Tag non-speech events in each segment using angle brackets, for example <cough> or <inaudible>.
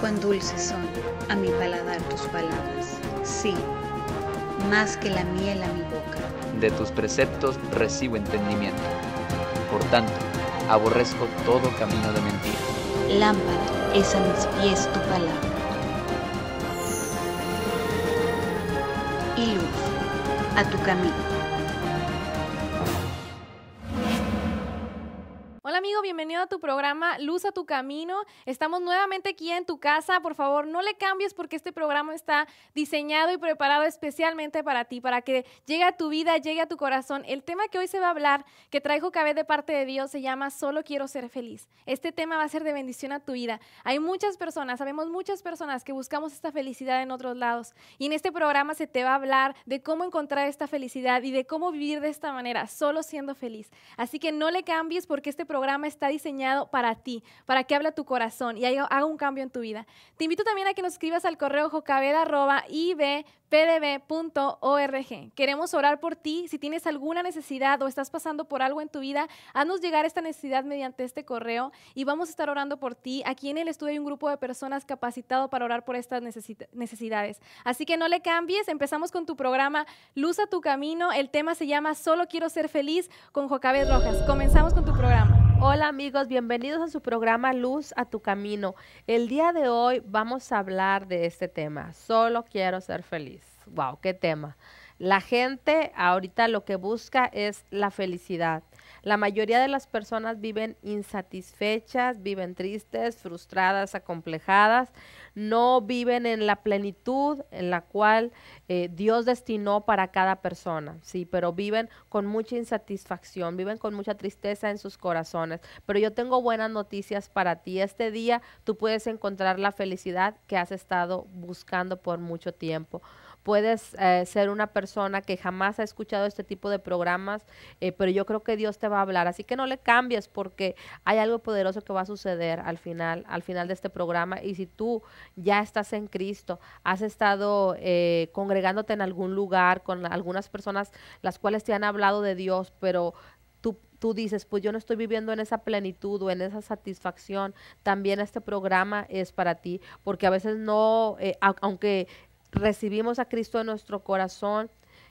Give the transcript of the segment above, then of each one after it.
cuán dulces son a mi paladar tus palabras. Sí, más que la miel a mi boca. De tus preceptos recibo entendimiento. Por tanto, aborrezco todo camino de mentira. Lámpara es a mis pies tu palabra. Y luz a tu camino. programa Luz a tu Camino. Estamos nuevamente aquí en tu casa. Por favor, no le cambies porque este programa está diseñado y preparado especialmente para ti, para que llegue a tu vida, llegue a tu corazón. El tema que hoy se va a hablar, que traigo cabeza de parte de Dios, se llama Solo quiero ser feliz. Este tema va a ser de bendición a tu vida. Hay muchas personas, sabemos muchas personas que buscamos esta felicidad en otros lados. Y en este programa se te va a hablar de cómo encontrar esta felicidad y de cómo vivir de esta manera, solo siendo feliz. Así que no le cambies porque este programa está diseñado para ti, para que hable tu corazón y haga un cambio en tu vida. Te invito también a que nos escribas al correo jocabeda@ibpdb.org. Queremos orar por ti. Si tienes alguna necesidad o estás pasando por algo en tu vida, haznos llegar esta necesidad mediante este correo y vamos a estar orando por ti. Aquí en el estudio hay un grupo de personas capacitado para orar por estas necesidades. Así que no le cambies. Empezamos con tu programa Luz a tu camino. El tema se llama Solo quiero ser feliz con Jocabed Rojas. Comenzamos con tu programa. Hola amigos, bienvenidos a su programa Luz a tu Camino. El día de hoy vamos a hablar de este tema. Solo quiero ser feliz. Wow, qué tema. La gente ahorita lo que busca es la felicidad. La mayoría de las personas viven insatisfechas, viven tristes, frustradas, acomplejadas, no viven en la plenitud en la cual eh, Dios destinó para cada persona, sí, pero viven con mucha insatisfacción, viven con mucha tristeza en sus corazones. Pero yo tengo buenas noticias para ti. Este día tú puedes encontrar la felicidad que has estado buscando por mucho tiempo puedes eh, ser una persona que jamás ha escuchado este tipo de programas, eh, pero yo creo que Dios te va a hablar. Así que no le cambies porque hay algo poderoso que va a suceder al final, al final de este programa. Y si tú ya estás en Cristo, has estado eh, congregándote en algún lugar con algunas personas las cuales te han hablado de Dios, pero tú dices, pues yo no estoy viviendo en esa plenitud o en esa satisfacción, también este programa es para ti, porque a veces no, aunque recibimos a Cristo en nuestro corazón,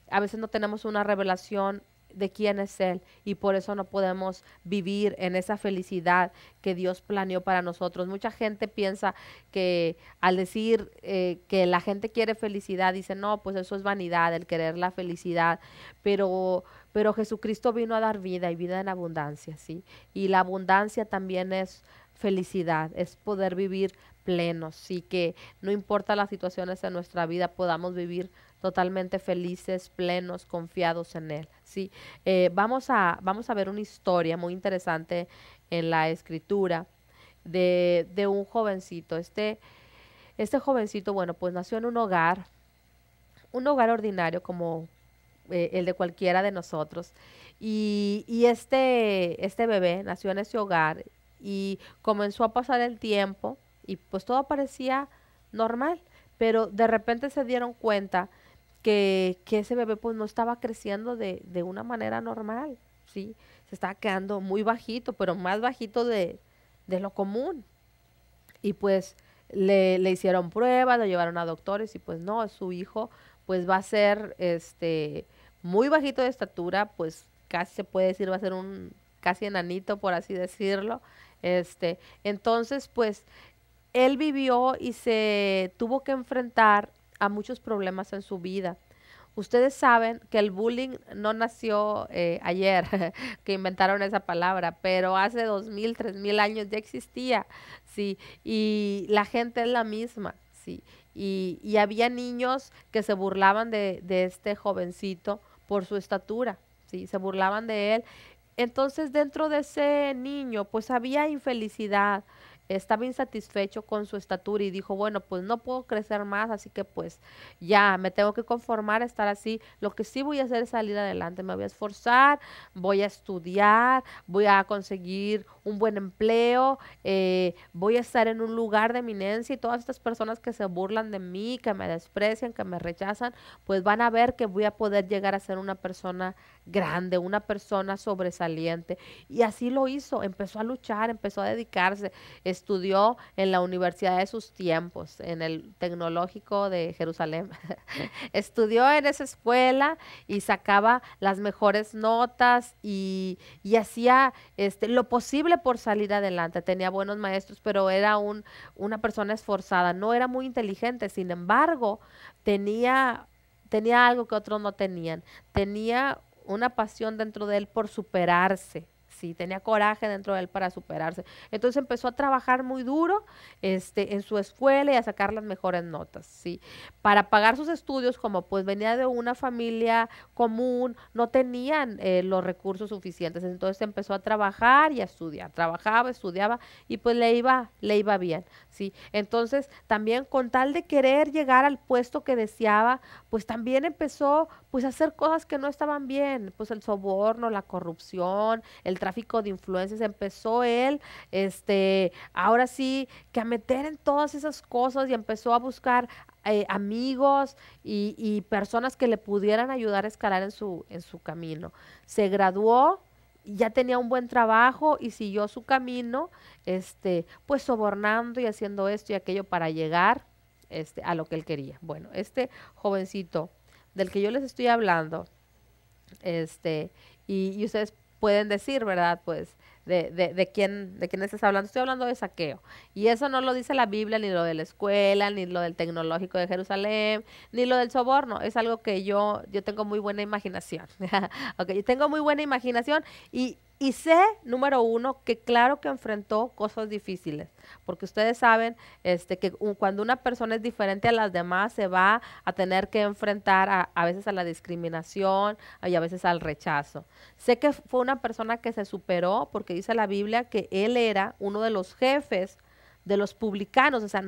a veces no tenemos una revelación de quién es Él y por eso no podemos vivir en esa felicidad que Dios planeó para nosotros. Mucha gente piensa que al decir eh, que la gente quiere felicidad, dice, no, pues eso es vanidad, el querer la felicidad, pero, pero Jesucristo vino a dar vida y vida en abundancia, ¿sí? Y la abundancia también es felicidad, es poder vivir plenos y que no importa las situaciones en nuestra vida, podamos vivir totalmente felices, plenos, confiados en Él. ¿sí? Eh, vamos, a, vamos a ver una historia muy interesante en la escritura de, un jovencito. Este, este jovencito, bueno, pues nació en un hogar, un hogar ordinario como eh, el de cualquiera de nosotros. Y, este, este bebé nació en ese hogar y comenzó a pasar el tiempo y pues todo parecía normal, pero de repente se dieron cuenta que, que ese bebé pues no estaba creciendo de, de, una manera normal, ¿sí? Se estaba quedando muy bajito, pero más bajito de, de lo común. Y pues le, hicieron pruebas, lo llevaron a doctores y pues no, su hijo pues va a ser este muy bajito de estatura, pues casi se puede decir va a ser un casi enanito por así decirlo, este, entonces, pues, él vivió y se tuvo que enfrentar a muchos problemas en su vida. Ustedes saben que el bullying no nació eh, ayer, <laughs> que inventaron esa palabra, pero hace dos mil, tres mil años ya existía, sí, y la gente es la misma, sí, y, había niños que se burlaban de, de este jovencito por su estatura, sí, se burlaban de él entonces dentro de ese niño pues había infelicidad, estaba insatisfecho con su estatura y dijo, bueno, pues no puedo crecer más, así que pues ya me tengo que conformar a estar así. Lo que sí voy a hacer es salir adelante, me voy a esforzar, voy a estudiar, voy a conseguir un buen empleo, eh, voy a estar en un lugar de eminencia y todas estas personas que se burlan de mí, que me desprecian, que me rechazan, pues van a ver que voy a poder llegar a ser una persona grande, una persona sobresaliente. Y así lo hizo, empezó a luchar, empezó a dedicarse, estudió en la universidad de sus tiempos, en el Tecnológico de Jerusalén. <laughs> estudió en esa escuela y sacaba las mejores notas y, hacía este, lo posible por salir adelante. Tenía buenos maestros, pero era un, una persona esforzada, no era muy inteligente, sin embargo, tenía tenía algo que otros no tenían, tenía una pasión dentro de él por superarse, sí, tenía coraje dentro de él para superarse. Entonces empezó a trabajar muy duro este, en su escuela y a sacar las mejores notas, sí. Para pagar sus estudios, como pues venía de una familia común, no tenían eh, los recursos suficientes, entonces empezó a trabajar y a estudiar, trabajaba, estudiaba y pues le iba, le iba bien, sí. Entonces también con tal de querer llegar al puesto que deseaba, pues también empezó pues a hacer cosas que no estaban bien, pues el soborno, la corrupción, el tráfico de influencias, empezó él, este, ahora sí, que a meter en todas esas cosas y empezó a buscar eh, amigos y, personas que le pudieran ayudar a escalar en su, en su camino. Se graduó, ya tenía un buen trabajo y siguió su camino, este, pues sobornando y haciendo esto y aquello para llegar este, a lo que él quería. Bueno, este jovencito del que yo les estoy hablando, este, y, y ustedes pueden decir, ¿verdad? Pues de, de, quién, de quién estás hablando. Estoy hablando de saqueo. Y eso no lo dice la Biblia, ni lo de la escuela, ni lo del tecnológico de Jerusalén, ni lo del soborno. Es algo que yo, yo tengo muy buena imaginación. <laughs> okay, tengo muy buena imaginación y, y sé, número uno, que claro que enfrentó cosas difíciles, porque ustedes saben este, que cuando una persona es diferente a las demás, se va a tener que enfrentar a, a, veces a la discriminación y a veces al rechazo. Sé que fue una persona que se superó, porque dice la Biblia que él era uno de los jefes de los publicanos, o sea,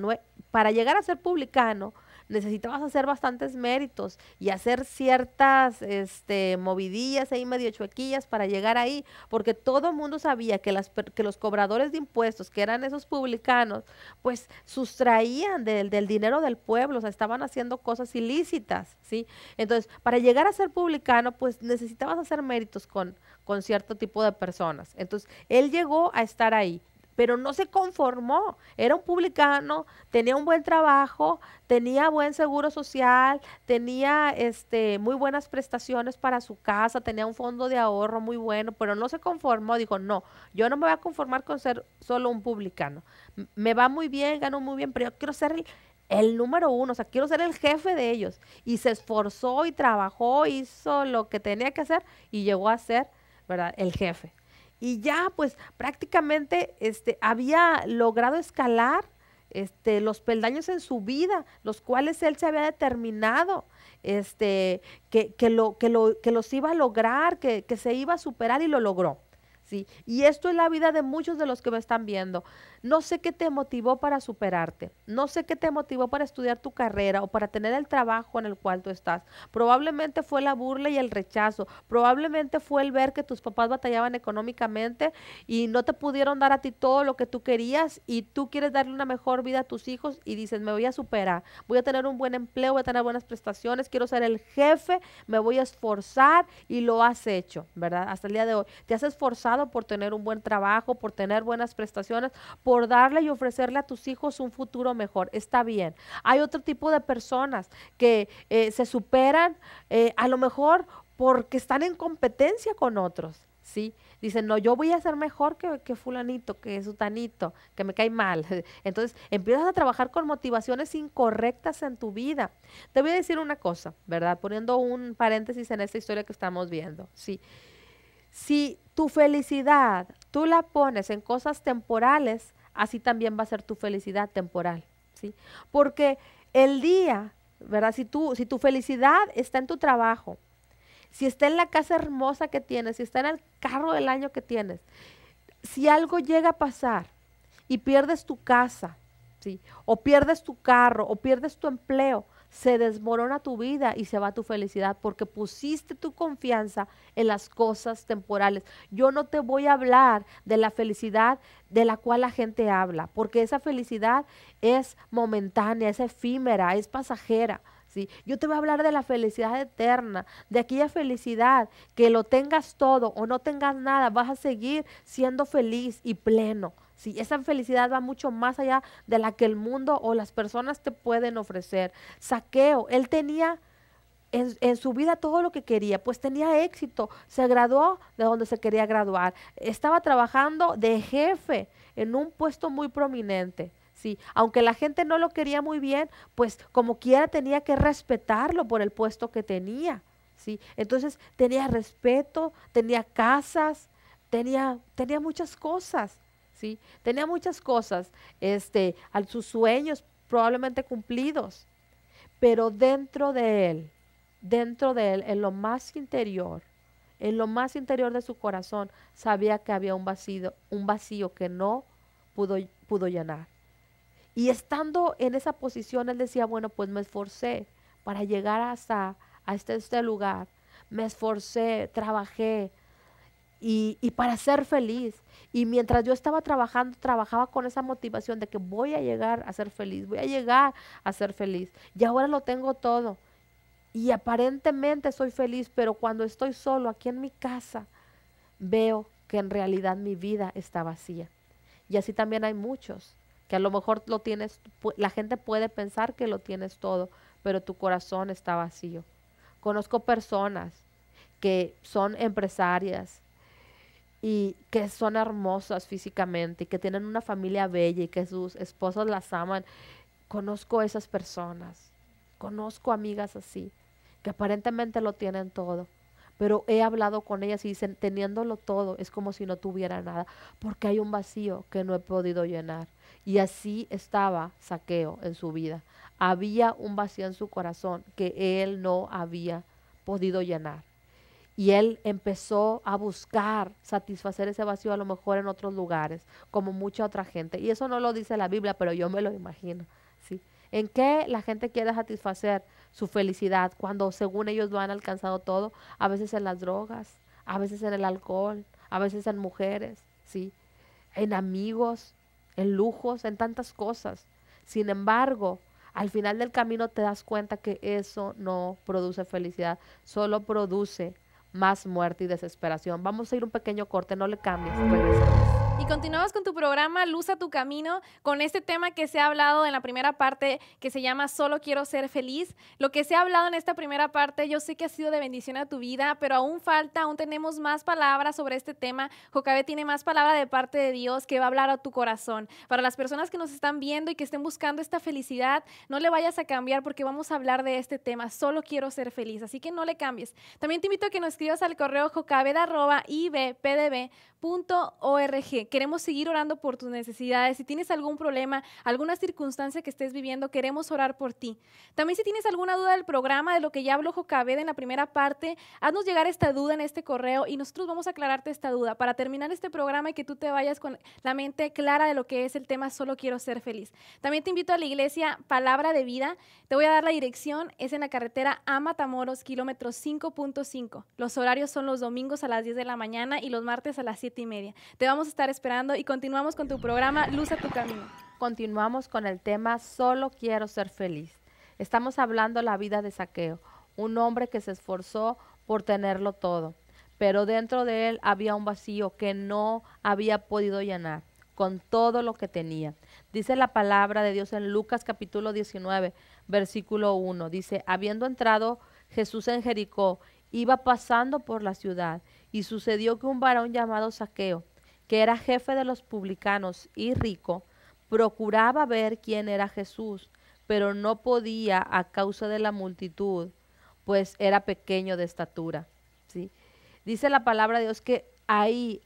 para llegar a ser publicano, necesitabas hacer bastantes méritos y hacer ciertas este, movidillas ahí medio chuequillas para llegar ahí, porque todo el mundo sabía que, las, que los cobradores de impuestos, que eran esos publicanos, pues sustraían del, del dinero del pueblo, o sea, estaban haciendo cosas ilícitas, ¿sí? Entonces, para llegar a ser publicano, pues necesitabas hacer méritos con, con cierto tipo de personas. Entonces, él llegó a estar ahí pero no se conformó. Era un publicano, tenía un buen trabajo, tenía buen seguro social, tenía este, muy buenas prestaciones para su casa, tenía un fondo de ahorro muy bueno, pero no se conformó. Dijo, no, yo no me voy a conformar con ser solo un publicano. me va muy bien, gano muy bien, pero yo quiero ser el, el número uno, o sea, quiero ser el jefe de ellos. Y se esforzó y trabajó, hizo lo que tenía que hacer y llegó a ser, ¿verdad?, el jefe y ya pues prácticamente este, había logrado escalar este, los peldaños en su vida, los cuales él se había determinado este, que, lo, que, que los iba a lograr, que, que se iba a superar y lo logró. ¿sí? Y esto es la vida de muchos de los que me están viendo. No sé qué te motivó para superarte, no sé qué te motivó para estudiar tu carrera o para tener el trabajo en el cual tú estás. Probablemente fue la burla y el rechazo, probablemente fue el ver que tus papás batallaban económicamente y no te pudieron dar a ti todo lo que tú querías y tú quieres darle una mejor vida a tus hijos y dices, me voy a superar, voy a tener un buen empleo, voy a tener buenas prestaciones, quiero ser el jefe, me voy a esforzar y lo has hecho, ¿verdad? Hasta el día de hoy. Te has esforzado por tener un buen trabajo, por tener buenas prestaciones, por darle y ofrecerle a tus hijos un futuro mejor. Está bien. Hay otro tipo de personas que eh, se superan eh, a lo mejor porque están en competencia con otros, ¿sí? Dicen, no, yo voy a ser mejor que, fulanito, que sutanito, que me cae mal. <laughs> Entonces, empiezas a trabajar con motivaciones incorrectas en tu vida. Te voy a decir una cosa, ¿verdad? Poniendo un paréntesis en esta historia que estamos viendo, ¿sí? sí si tu felicidad tú la pones en cosas temporales, así también va a ser tu felicidad temporal, ¿sí? Porque el día, ¿verdad? Si, tú, si tu felicidad está en tu trabajo, si está en la casa hermosa que tienes, si está en el carro del año que tienes, si algo llega a pasar y pierdes tu casa, ¿sí? O pierdes tu carro, o pierdes tu empleo, se desmorona tu vida y se va tu felicidad porque pusiste tu confianza en las cosas temporales. Yo no te voy a hablar de la felicidad de la cual la gente habla, porque esa felicidad es momentánea, es efímera, es pasajera. ¿Sí? Yo te voy a hablar de la felicidad eterna, de aquella felicidad que lo tengas todo o no tengas nada, vas a seguir siendo feliz y pleno. Sí, esa felicidad va mucho más allá de la que el mundo o las personas te pueden ofrecer. Saqueo, él tenía en, su vida todo lo que quería, pues tenía éxito, se graduó de donde se quería graduar, estaba trabajando de jefe en un puesto muy prominente. Sí, aunque la gente no lo quería muy bien, pues como quiera tenía que respetarlo por el puesto que tenía. ¿sí? Entonces tenía respeto, tenía casas, tenía, tenía muchas cosas. Tenía muchas cosas, este, a sus sueños probablemente cumplidos, pero dentro de él, dentro de él, en lo más interior, en lo más interior de su corazón, sabía que había un vacío, un vacío que no pudo, pudo llenar. Y estando en esa posición, él decía, bueno, pues me esforcé para llegar hasta, hasta este lugar. Me esforcé, trabajé, y, para ser feliz. Y mientras yo estaba trabajando, trabajaba con esa motivación de que voy a llegar a ser feliz, voy a llegar a ser feliz. Y ahora lo tengo todo. Y aparentemente soy feliz, pero cuando estoy solo aquí en mi casa, veo que en realidad mi vida está vacía. Y así también hay muchos, que a lo mejor lo tienes, la gente puede pensar que lo tienes todo, pero tu corazón está vacío. Conozco personas que son empresarias, y que son hermosas físicamente y que tienen una familia bella y que sus esposos las aman. Conozco esas personas, conozco amigas así, que aparentemente lo tienen todo, pero he hablado con ellas y dicen, teniéndolo todo, es como si no tuviera nada, porque hay un vacío que no he podido llenar. Y así estaba Saqueo en su vida. Había un vacío en su corazón que él no había podido llenar. Y él empezó a buscar satisfacer ese vacío a lo mejor en otros lugares, como mucha otra gente. Y eso no lo dice la Biblia, pero yo me lo imagino. ¿sí? ¿En qué la gente quiere satisfacer su felicidad cuando según ellos lo han alcanzado todo? A veces en las drogas, a veces en el alcohol, a veces en mujeres, ¿sí? en amigos, en lujos, en tantas cosas. Sin embargo, al final del camino te das cuenta que eso no produce felicidad, solo produce más muerte y desesperación. Vamos a ir un pequeño corte, no le cambies, regresamos. Y continuamos con tu programa Luz a tu camino, con este tema que se ha hablado en la primera parte que se llama Solo quiero ser feliz. Lo que se ha hablado en esta primera parte yo sé que ha sido de bendición a tu vida, pero aún falta, aún tenemos más palabras sobre este tema. Jocabe tiene más palabra de parte de Dios que va a hablar a tu corazón. Para las personas que nos están viendo y que estén buscando esta felicidad, no le vayas a cambiar porque vamos a hablar de este tema. Solo quiero ser feliz, así que no le cambies. También te invito a que nos escribas al correo jocabeda.ibpdb.org queremos seguir orando por tus necesidades. Si tienes algún problema, alguna circunstancia que estés viviendo, queremos orar por ti. También si tienes alguna duda del programa, de lo que ya habló Jocabed en la primera parte, haznos llegar esta duda en este correo y nosotros vamos a aclararte esta duda para terminar este programa y que tú te vayas con la mente clara de lo que es el tema Solo quiero ser feliz. También te invito a la iglesia Palabra de Vida. Te voy a dar la dirección, es en la carretera A Matamoros, kilómetro 5.5. Los horarios son los domingos a las 10 de la mañana y los martes a las 7 y media. Te vamos a estar esperando y continuamos con tu programa Luz a tu camino. Continuamos con el tema Solo quiero ser feliz. Estamos hablando la vida de Saqueo, un hombre que se esforzó por tenerlo todo, pero dentro de él había un vacío que no había podido llenar con todo lo que tenía. Dice la palabra de Dios en Lucas capítulo 19, versículo 1. Dice, habiendo entrado Jesús en Jericó, iba pasando por la ciudad y sucedió que un varón llamado Saqueo, que era jefe de los publicanos y rico, procuraba ver quién era Jesús, pero no podía a causa de la multitud, pues era pequeño de estatura. ¿sí? Dice la palabra de Dios que ahí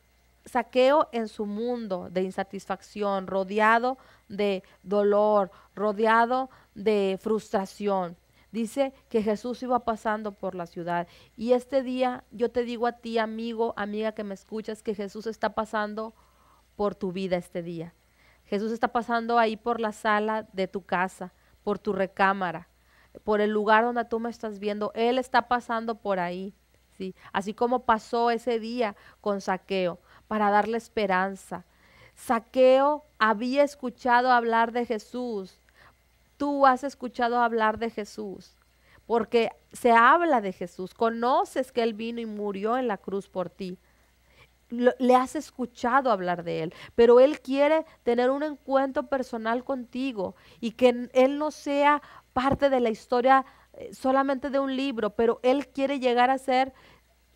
saqueo en su mundo de insatisfacción, rodeado de dolor, rodeado de frustración dice que Jesús iba pasando por la ciudad. Y este día yo te digo a ti, amigo, amiga que me escuchas, que Jesús está pasando por tu vida este día. Jesús está pasando ahí por la sala de tu casa, por tu recámara, por el lugar donde tú me estás viendo. Él está pasando por ahí, ¿sí? Así como pasó ese día con Saqueo, para darle esperanza. Saqueo había escuchado hablar de Jesús, tú has escuchado hablar de Jesús, porque se habla de Jesús, conoces que Él vino y murió en la cruz por ti. le has escuchado hablar de Él, pero Él quiere tener un encuentro personal contigo y que Él no sea parte de la historia eh, solamente de un libro, pero Él quiere llegar a ser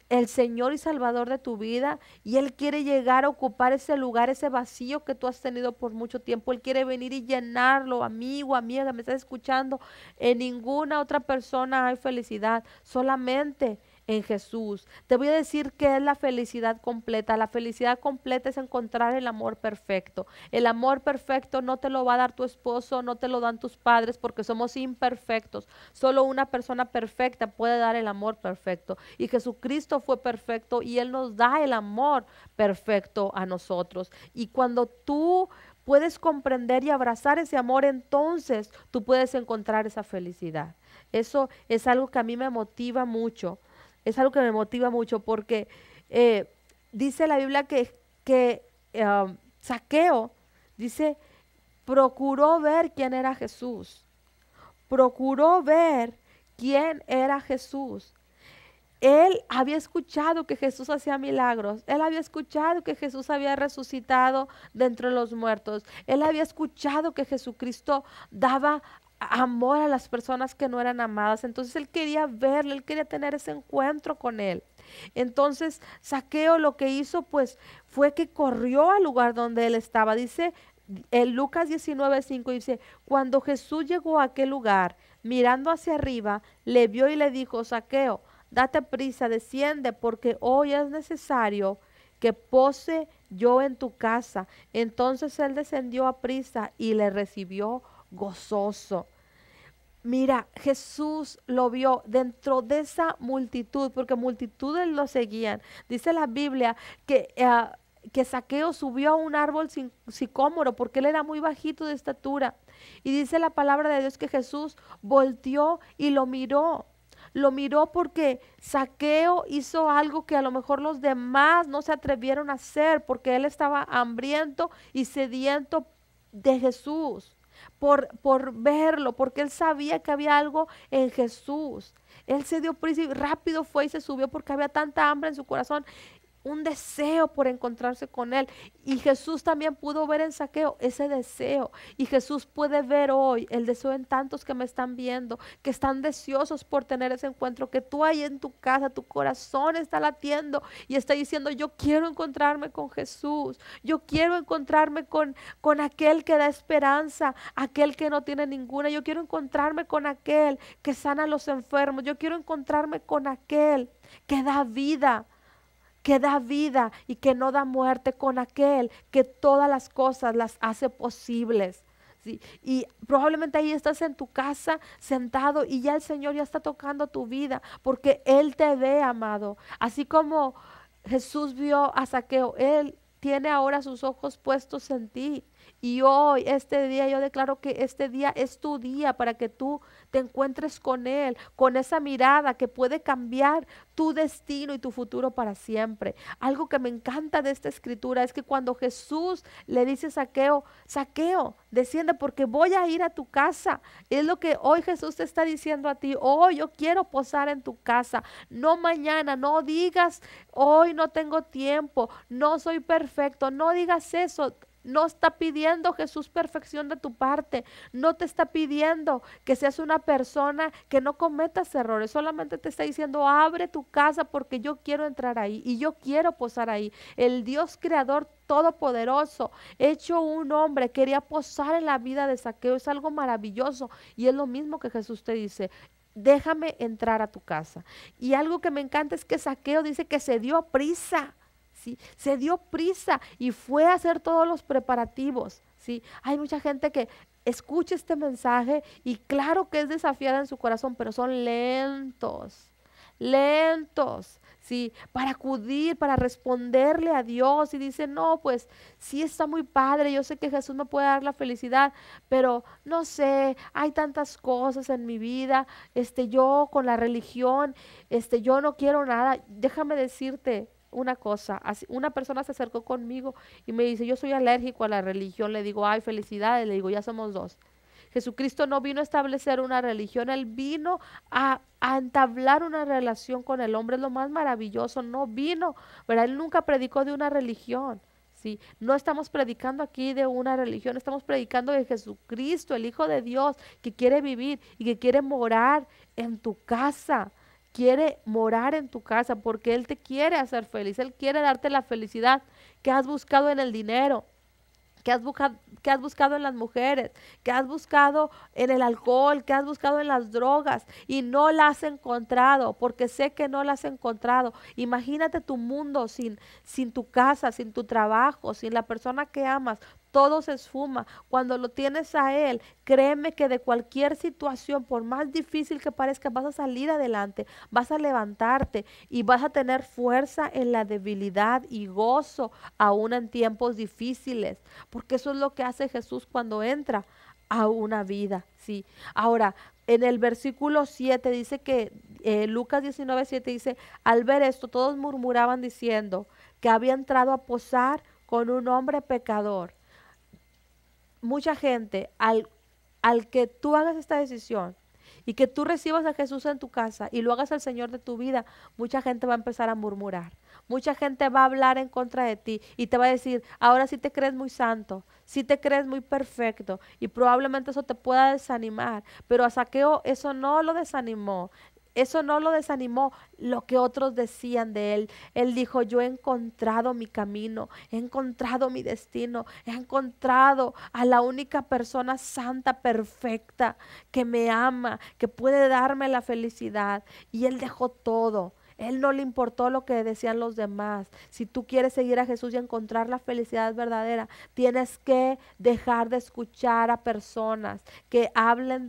el Señor y Salvador de tu vida y Él quiere llegar a ocupar ese lugar, ese vacío que tú has tenido por mucho tiempo. Él quiere venir y llenarlo, amigo, amiga, me estás escuchando. En ninguna otra persona hay felicidad, solamente en Jesús. Te voy a decir que es la felicidad completa. La felicidad completa es encontrar el amor perfecto. El amor perfecto no te lo va a dar tu esposo, no te lo dan tus padres porque somos imperfectos. Solo una persona perfecta puede dar el amor perfecto. Y Jesucristo fue perfecto y Él nos da el amor perfecto a nosotros. Y cuando tú puedes comprender y abrazar ese amor, entonces tú puedes encontrar esa felicidad. Eso es algo que a mí me motiva mucho es algo que me motiva mucho porque eh, dice la Biblia que, um, Saqueo, dice, procuró ver quién era Jesús, procuró ver quién era Jesús. Él había escuchado que Jesús hacía milagros, él había escuchado que Jesús había resucitado dentro de los muertos, él había escuchado que Jesucristo daba amor a las personas que no eran amadas. Entonces él quería verle, él quería tener ese encuentro con él. Entonces Saqueo lo que hizo pues fue que corrió al lugar donde él estaba. Dice en Lucas 19, 5 dice, cuando Jesús llegó a aquel lugar, mirando hacia arriba, le vio y le dijo, Saqueo, date prisa, desciende, porque hoy es necesario que pose yo en tu casa. Entonces él descendió a prisa y le recibió gozoso. Mira, Jesús lo vio dentro de esa multitud, porque multitudes lo seguían. Dice la Biblia que, eh, que Saqueo subió a un árbol sin, sicómoro, porque él era muy bajito de estatura. Y dice la palabra de Dios que Jesús volteó y lo miró. Lo miró porque Saqueo hizo algo que a lo mejor los demás no se atrevieron a hacer, porque él estaba hambriento y sediento de Jesús por, verlo, porque él sabía que había algo en Jesús. Él se dio prisa y rápido fue y se subió porque había tanta hambre en su corazón un deseo por encontrarse con Él. Y Jesús también pudo ver en saqueo ese deseo. Y Jesús puede ver hoy el deseo en tantos que me están viendo, que están deseosos por tener ese encuentro, que tú ahí en tu casa, tu corazón está latiendo y está diciendo, yo quiero encontrarme con Jesús, yo quiero encontrarme con, con aquel que da esperanza, aquel que no tiene ninguna, yo quiero encontrarme con aquel que sana a los enfermos, yo quiero encontrarme con aquel que da vida que da vida y que no da muerte con aquel que todas las cosas las hace posibles. ¿sí? Y probablemente ahí estás en tu casa sentado y ya el Señor ya está tocando tu vida porque Él te ve, amado. Así como Jesús vio a Saqueo, Él tiene ahora sus ojos puestos en ti. Y hoy, este día, yo declaro que este día es tu día para que tú te encuentres con Él, con esa mirada que puede cambiar tu destino y tu futuro para siempre. Algo que me encanta de esta escritura es que cuando Jesús le dice Saqueo, Saqueo, desciende porque voy a ir a tu casa. Es lo que hoy Jesús te está diciendo a ti, hoy yo quiero posar en tu casa, no mañana, no digas, hoy no tengo tiempo, no soy perfecto, no digas eso, no está pidiendo Jesús perfección de tu parte. No te está pidiendo que seas una persona que no cometas errores. Solamente te está diciendo, abre tu casa porque yo quiero entrar ahí y yo quiero posar ahí. El Dios creador todopoderoso, hecho un hombre, quería posar en la vida de saqueo. Es algo maravilloso. Y es lo mismo que Jesús te dice déjame entrar a tu casa. Y algo que me encanta es que Saqueo dice que se dio prisa. Se dio prisa y fue a hacer todos los preparativos, ¿sí? Hay mucha gente que escucha este mensaje y claro que es desafiada en su corazón, pero son lentos, lentos, ¿sí? Para acudir, para responderle a Dios y dice, no, pues sí está muy padre, yo sé que Jesús me puede dar la felicidad, pero no sé, hay tantas cosas en mi vida, este, yo con la religión, este, yo no quiero nada, déjame decirte, una cosa, así, una persona se acercó conmigo y me dice, yo soy alérgico a la religión, le digo, ay, felicidades, le digo, ya somos dos. Jesucristo no vino a establecer una religión, Él vino a, entablar una relación con el hombre, es lo más maravilloso, no vino, pero Él nunca predicó de una religión, ¿sí? No estamos predicando aquí de una religión, estamos predicando de Jesucristo, el Hijo de Dios, que quiere vivir y que quiere morar en tu casa, quiere morar en tu casa, porque Él te quiere hacer feliz, Él quiere darte la felicidad que has buscado en el dinero, que has, buscado, en las mujeres, que has buscado en el alcohol, que has buscado en las drogas y no la has encontrado, porque sé que no la has encontrado. Imagínate tu mundo sin, sin tu casa, sin tu trabajo, sin la persona que amas todo se esfuma. Cuando lo tienes a Él, créeme que de cualquier situación, por más difícil que parezca, vas a salir adelante, vas a levantarte y vas a tener fuerza en la debilidad y gozo aún en tiempos difíciles, porque eso es lo que hace Jesús cuando entra a una vida, sí. Ahora, en el versículo 7 dice que eh, Lucas 19, 7 dice, al ver esto todos murmuraban diciendo que había entrado a posar con un hombre pecador mucha gente, al, al que tú hagas esta decisión y que tú recibas a Jesús en tu casa y lo hagas al Señor de tu vida, mucha gente va a empezar a murmurar. Mucha gente va a hablar en contra de ti y te va a decir, ahora sí te crees muy santo, sí te crees muy perfecto y probablemente eso te pueda desanimar. Pero a Saqueo eso no lo desanimó. Eso no lo desanimó lo que otros decían de él. Él dijo, yo he encontrado mi camino, he encontrado mi destino, he encontrado a la única persona santa, perfecta, que me ama, que puede darme la felicidad. Y él dejó todo él no le importó lo que decían los demás. Si tú quieres seguir a Jesús y encontrar la felicidad verdadera, tienes que dejar de escuchar a personas que hablen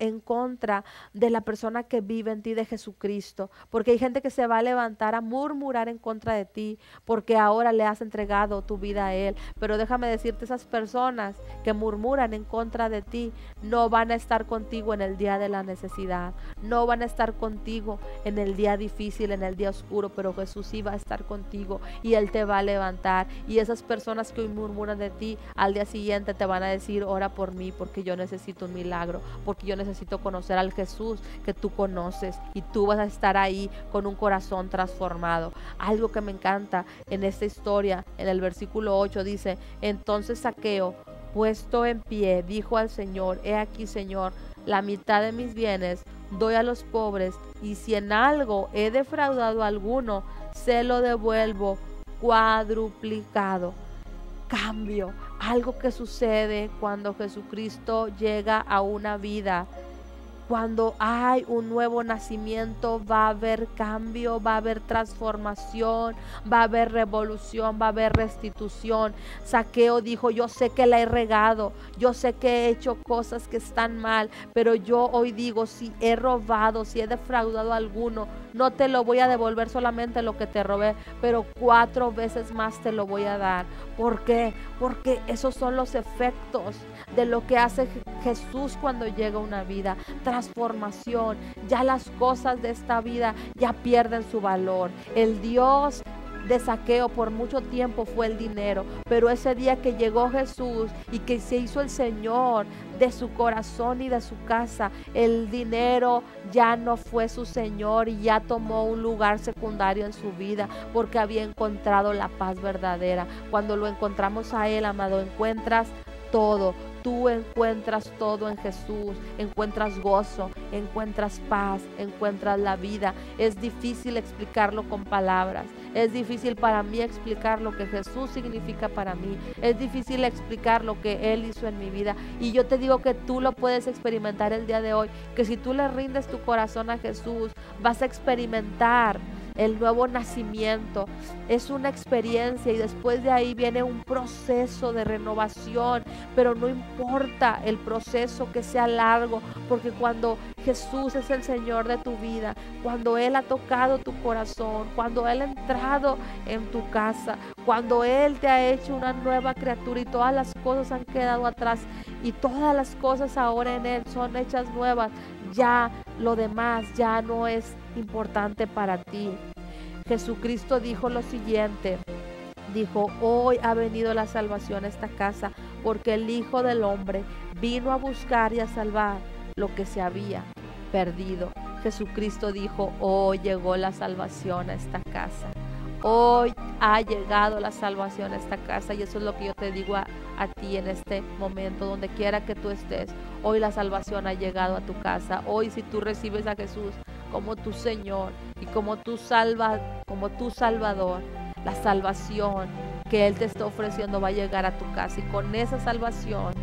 en contra de la persona que vive en ti, de Jesucristo. Porque hay gente que se va a levantar a murmurar en contra de ti, porque ahora le has entregado tu vida a Él. Pero déjame decirte, esas personas que murmuran en contra de ti no van a estar contigo en el día de la necesidad, no van a estar contigo en el día difícil en el día oscuro, pero Jesús iba va a estar contigo y Él te va a levantar. Y esas personas que hoy murmuran de ti, al día siguiente te van a decir, ora por mí, porque yo necesito un milagro, porque yo necesito conocer al Jesús que tú conoces y tú vas a estar ahí con un corazón transformado. Algo que me encanta en esta historia, en el versículo 8 dice, entonces saqueo, puesto en pie, dijo al Señor, he aquí Señor, la mitad de mis bienes doy a los pobres, y si en algo he defraudado a alguno, se lo devuelvo cuadruplicado. Cambio, algo que sucede cuando Jesucristo llega a una vida cuando hay un nuevo nacimiento va a haber cambio, va a haber transformación, va a haber revolución, va a haber restitución. Saqueo dijo, yo sé que la he regado, yo sé que he hecho cosas que están mal, pero yo hoy digo, si he robado, si he defraudado a alguno, no te lo voy a devolver solamente lo que te robé, pero cuatro veces más te lo voy a dar. ¿Por qué? Porque esos son los efectos de lo que hace Jesús cuando llega una vida. Transformación. Ya las cosas de esta vida ya pierden su valor. El Dios de saqueo por mucho tiempo fue el dinero, pero ese día que llegó Jesús y que se hizo el Señor de su corazón y de su casa, el dinero ya no fue su Señor y ya tomó un lugar secundario en su vida porque había encontrado la paz verdadera. Cuando lo encontramos a Él, amado, encuentras todo tú encuentras todo en Jesús, encuentras gozo, encuentras paz, encuentras la vida. Es difícil explicarlo con palabras, es difícil para mí explicar lo que Jesús significa para mí, es difícil explicar lo que Él hizo en mi vida. Y yo te digo que tú lo puedes experimentar el día de hoy, que si tú le rindes tu corazón a Jesús, vas a experimentar el nuevo nacimiento. Es una experiencia y después de ahí viene un proceso de renovación, pero no importa el proceso que sea largo, porque cuando Jesús es el Señor de tu vida, cuando Él ha tocado tu corazón, cuando Él ha entrado en tu casa, cuando Él te ha hecho una nueva criatura y todas las cosas han quedado atrás y todas las cosas ahora en Él son hechas nuevas, ya lo demás ya no es importante para ti. Jesucristo dijo lo siguiente. Dijo, hoy ha venido la salvación a esta casa, porque el Hijo del Hombre vino a buscar y a salvar lo que se había perdido. Jesucristo dijo, hoy llegó la salvación a esta casa. Hoy ha llegado la salvación a esta casa y eso es lo que yo te digo a, ti en este momento, donde quiera que tú estés. Hoy la salvación ha llegado a tu casa. Hoy si tú recibes a Jesús como tu Señor y como como tu Salvador, la salvación que Él te está ofreciendo va a llegar a tu casa y con esa salvación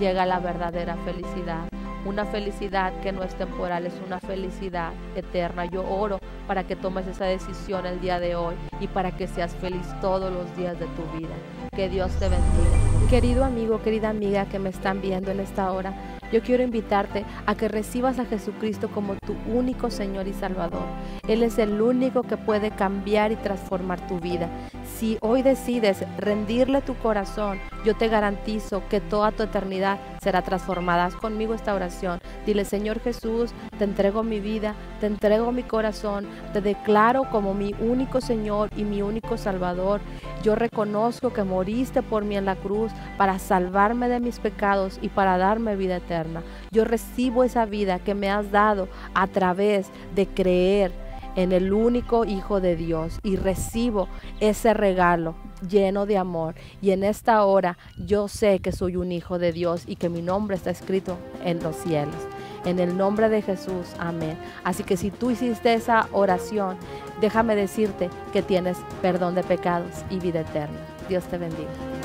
llega la verdadera felicidad una felicidad que no es temporal, es una felicidad eterna. Yo oro para que tomes esa decisión el día de hoy y para que seas feliz todos los días de tu vida. Que Dios te bendiga. Querido amigo, querida amiga que me están viendo en esta hora, yo quiero invitarte a que recibas a Jesucristo como tu único Señor y Salvador. Él es el único que puede cambiar y transformar tu vida. Si hoy decides rendirle tu corazón, yo te garantizo que toda tu eternidad será transformada. conmigo esta oración. Dile, Señor Jesús, te entrego mi vida, te entrego mi corazón, te declaro como mi único Señor y mi único Salvador. Yo reconozco que moriste por mí en la cruz para salvarme de mis pecados y para darme vida eterna. Yo recibo esa vida que me has dado a través de creer en el único Hijo de Dios y recibo ese regalo lleno de amor. Y en esta hora yo sé que soy un Hijo de Dios y que mi nombre está escrito en los cielos. En el nombre de Jesús, amén. Así que si tú hiciste esa oración, déjame decirte que tienes perdón de pecados y vida eterna. Dios te bendiga.